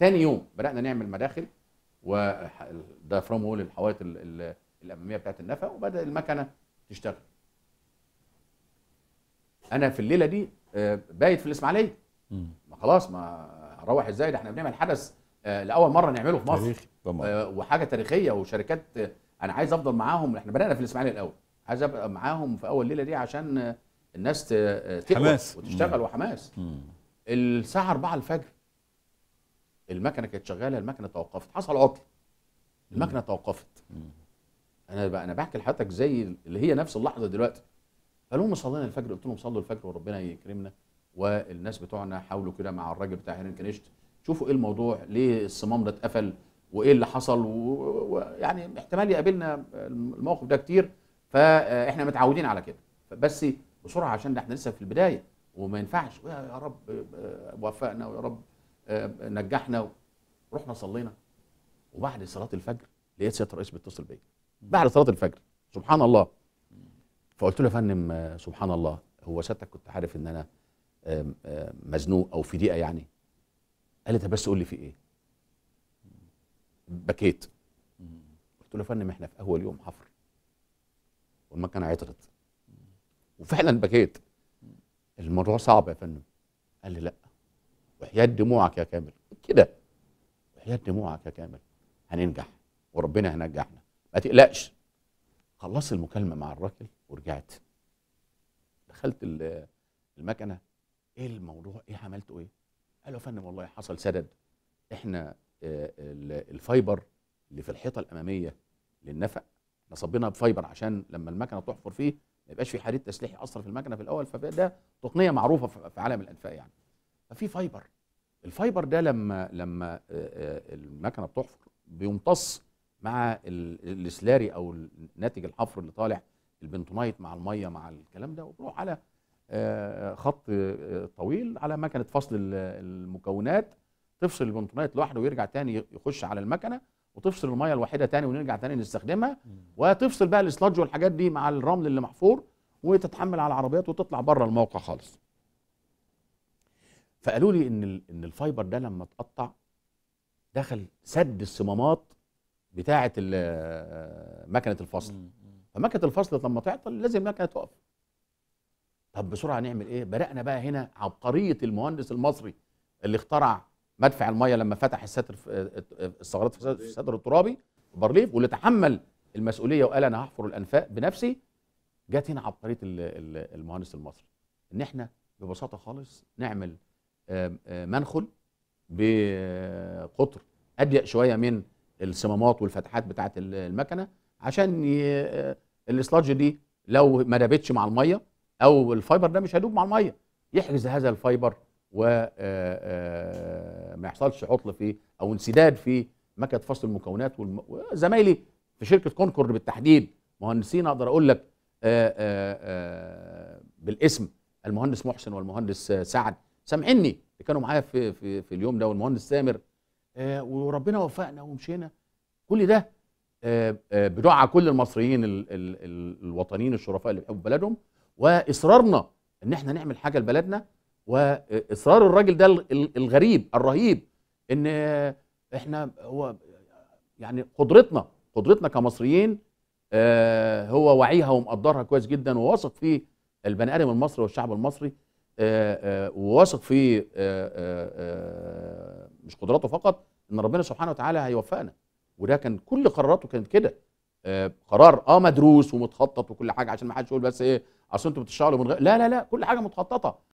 تاني يوم بدانا نعمل مداخل والديافرام هول الحوائط الاماميه بتاعت النفق وبدا المكنه تشتغل انا في الليله دي آه، بايت في الاسماعيليه ما خلاص ما هروح ازاي ده احنا بنعمل حدث آه، لاول مره نعمله في مصر تاريخي طبعا آه، وحاجه تاريخيه وشركات انا عايز افضل معاهم احنا بدانا في الاسماعيليه الاول عايز ابقى معاهم في اول ليله دي عشان الناس تقوى وتشتغل مم. وحماس مم. الساعه 4 الفجر المكنه كانت شغاله المكنه توقفت حصل عطل المكنه توقفت انا بقى انا بحكي لحضرتك زي اللي هي نفس اللحظه دلوقتي قالوا لهم صلينا الفجر قلت لهم صلوا الفجر وربنا يكرمنا والناس بتوعنا حاولوا كده مع الراجل بتاع هنا كنشت شوفوا ايه الموضوع ليه الصمام ده اتقفل وايه اللي حصل ويعني و... احتمال يقابلنا الموقف ده كتير فاحنا متعودين على كده بس بسرعه عشان احنا لسه في البدايه وما ينفعش يا رب آه، آه، وفقنا ويا رب آه، نجحنا رحنا صلينا وبعد صلاه الفجر لقيت سياده الرئيس بيتصل بيا بعد صلاه الفجر سبحان الله فقلت له يا فندم آه، سبحان الله هو سيادتك كنت عارف ان انا مزنوق او في ضيقه يعني قال لي بس قول لي في ايه بكيت قلت له يا فندم احنا في اول يوم حفر والمكنه عطرت وفعلا بكيت الموضوع صعب يا فندم قال لي لا وحياة دموعك يا كامل كده وحياة دموعك يا كامل هننجح وربنا هينجحنا ما تقلقش خلصت المكالمه مع الراجل ورجعت دخلت المكنه ايه الموضوع ايه عملته ايه قالوا يا فندم والله حصل سدد احنا آه، الفايبر اللي في الحيطه الاماميه للنفق احنا صبينا بفايبر عشان لما المكنه تحفر فيه ما يبقاش في حديد تسليحي اثر في المكنه في الاول فده تقنيه معروفه في عالم الانفاق يعني ففي فايبر الفايبر ده لما لما آه، آه، المكنه بتحفر بيمتص مع السلاري او ناتج الحفر اللي طالع البنتونايت مع الميه مع الكلام ده وبيروح على آه، خط طويل على مكنه فصل المكونات تفصل البنتونايت لوحده ويرجع تاني يخش على المكنه وتفصل الميه الواحده تاني ونرجع تاني نستخدمها وتفصل بقى السلادج والحاجات دي مع الرمل اللي محفور وتتحمل على العربيات وتطلع بره الموقع خالص فقالوا لي ان ان الفايبر ده لما اتقطع دخل سد الصمامات بتاعه مكنه الفصل فمكنه الفصل لما تعطل لازم مكنه تقف طب بسرعه نعمل ايه بدانا بقى هنا عبقريه المهندس المصري اللي اخترع مدفع الميه لما فتح الستر الثغرات في الستر الترابي بارليف واللي تحمل المسؤوليه وقال انا هحفر الانفاق بنفسي جت هنا عبقريه المهندس المصري ان احنا ببساطه خالص نعمل منخل بقطر اضيق شويه من الصمامات والفتحات بتاعه المكنه عشان الاسلاج دي لو ما دابتش مع الميه او الفايبر ده مش هيدوب مع الميه يحجز هذا الفايبر وما آه، آه، يحصلش عطل في او انسداد في مكنه فصل المكونات وزمايلي في شركه كونكورد بالتحديد مهندسين اقدر اقول لك آه، بالاسم المهندس محسن والمهندس سعد سامحني اللي كانوا معايا في في في اليوم ده والمهندس سامر آه وربنا وفقنا ومشينا كل ده آه آه بدعاء كل المصريين الـ الـ الـ الوطنيين الشرفاء اللي بيحبوا بلدهم واصرارنا ان احنا نعمل حاجه لبلدنا واصرار الراجل ده الغريب الرهيب ان احنا هو يعني قدرتنا قدرتنا كمصريين آه، هو واعيها ومقدرها كويس جدا وواثق في البني ادم المصري والشعب المصري آه، آه، وواثق في آه، مش قدراته فقط ان ربنا سبحانه وتعالى هيوفقنا وده كان كل قراراته كانت كده قرار اه مدروس ومتخطط وكل حاجه عشان ما حدش يقول بس ايه اصل انتوا بتشتغلوا من غير لا لا لا كل حاجه متخططه